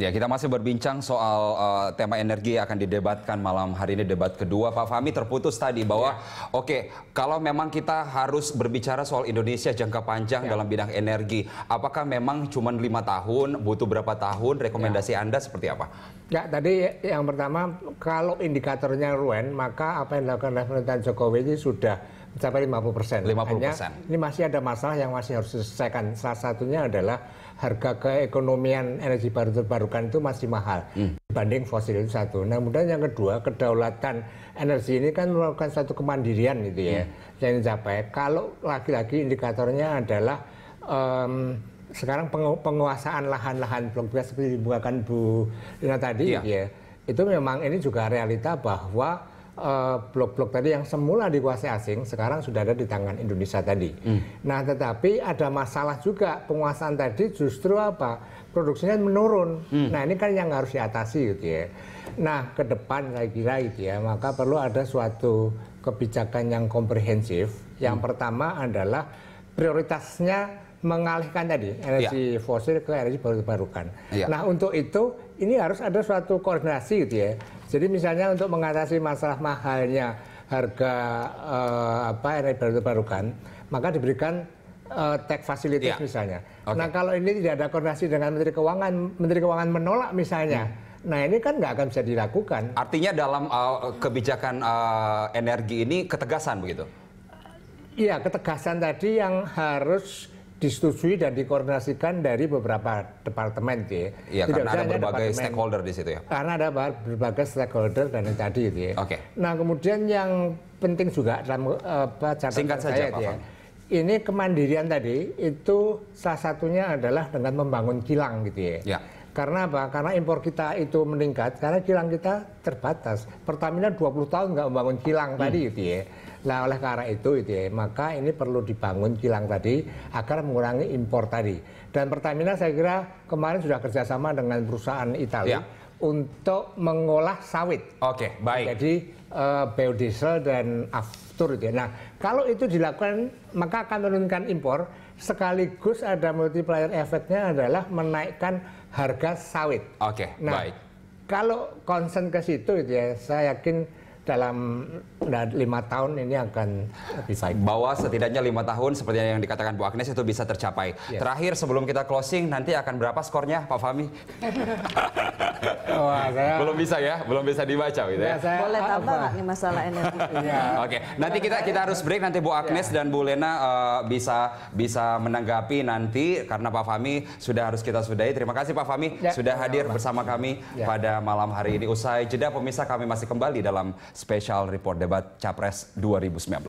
Ya, kita masih berbincang soal uh, tema energi yang akan didebatkan malam hari ini debat kedua. Pak Fahmi terputus tadi bahwa yeah. oke, okay, kalau memang kita harus berbicara soal Indonesia jangka panjang yeah. dalam bidang energi, apakah memang cuma lima tahun, butuh berapa tahun? Rekomendasi yeah. Anda seperti apa? Ya, tadi yang pertama kalau indikatornya Ruen, maka apa yang dilakukan oleh pemerintahan Jokowi ini sudah mencapai 50 persen. 50 persen. Ini masih ada masalah yang masih harus diselesaikan. Salah satunya adalah harga keekonomian energi baru terbarukan itu masih mahal hmm. dibanding fosil itu satu. Nah, kemudian yang kedua kedaulatan energi ini kan merupakan satu kemandirian gitu ya hmm. yang dicapai. Kalau lagi-lagi indikatornya adalah um, sekarang pengu penguasaan lahan-lahan blok -lahan, seperti dibukakan Bu Lina tadi, ya. ya, itu memang ini juga realita bahwa Eh, blok-blok uh, tadi yang semula dikuasai asing sekarang sudah ada di tangan Indonesia tadi. Hmm. Nah, tetapi ada masalah juga penguasaan tadi justru apa? Produksinya menurun. Hmm. Nah, ini kan yang harus diatasi gitu ya. Nah, ke depan saya kira gitu ya, maka perlu ada suatu kebijakan yang komprehensif. Yang hmm. pertama adalah prioritasnya mengalihkan tadi ya. energi ya. fosil ke energi baru terbarukan. Ya. Nah untuk itu ini harus ada suatu koordinasi gitu ya jadi misalnya untuk mengatasi masalah mahalnya harga uh, apa energi baru terbarukan, maka diberikan uh, eh, tech facility ya. misalnya. Okay. Nah kalau ini tidak ada koordinasi dengan Menteri Keuangan, Menteri Keuangan menolak misalnya. Hmm. Nah ini kan nggak akan bisa dilakukan. Artinya dalam uh, kebijakan uh, energi ini ketegasan begitu? Iya ketegasan tadi yang harus disetujui dan dikoordinasikan dari beberapa departemen ya. Iya, karena ada berbagai stakeholder di situ ya. Karena ada berbagai stakeholder dan yang tadi gitu ya. Oke. Okay. Nah, kemudian yang penting juga dalam apa uh, singkat saya, saja ya. Ini kemandirian tadi itu salah satunya adalah dengan membangun kilang gitu ya. Ya karena apa? Karena impor kita itu meningkat karena kilang kita terbatas. Pertamina 20 tahun nggak membangun kilang hmm. tadi gitu ya. Nah oleh karena itu gitu ya, maka ini perlu dibangun kilang tadi agar mengurangi impor tadi. Dan Pertamina saya kira kemarin sudah kerjasama dengan perusahaan Italia ya. untuk mengolah sawit. Oke, baik. Jadi uh, biodiesel dan aftur gitu. ya. Nah kalau itu dilakukan maka akan menurunkan impor sekaligus ada multiplier efeknya adalah menaikkan harga sawit. Oke, okay, nah, baik. Kalau concern ke situ gitu ya, saya yakin dalam lima tahun ini akan bisa bahwa setidaknya lima tahun seperti yang dikatakan Bu Agnes itu bisa tercapai. Yes. Iya. Terakhir sebelum kita closing nanti akan berapa skornya Pak Fami Wah, saya... Belum bisa ya, belum bisa dibaca gitu ya. ya saya... Boleh tambah nggak nih masalah energi? ya. Oke, okay. nanti kita kita harus break nanti Bu Agnes ya. dan Bu Lena uh, bisa bisa menanggapi nanti karena Pak Fami sudah harus kita sudahi. Terima kasih Pak Fami ya. sudah hadir ya. bersama kami ya. pada malam hari ini. Usai jeda pemirsa kami masih kembali dalam spesial report debat Capres 2019.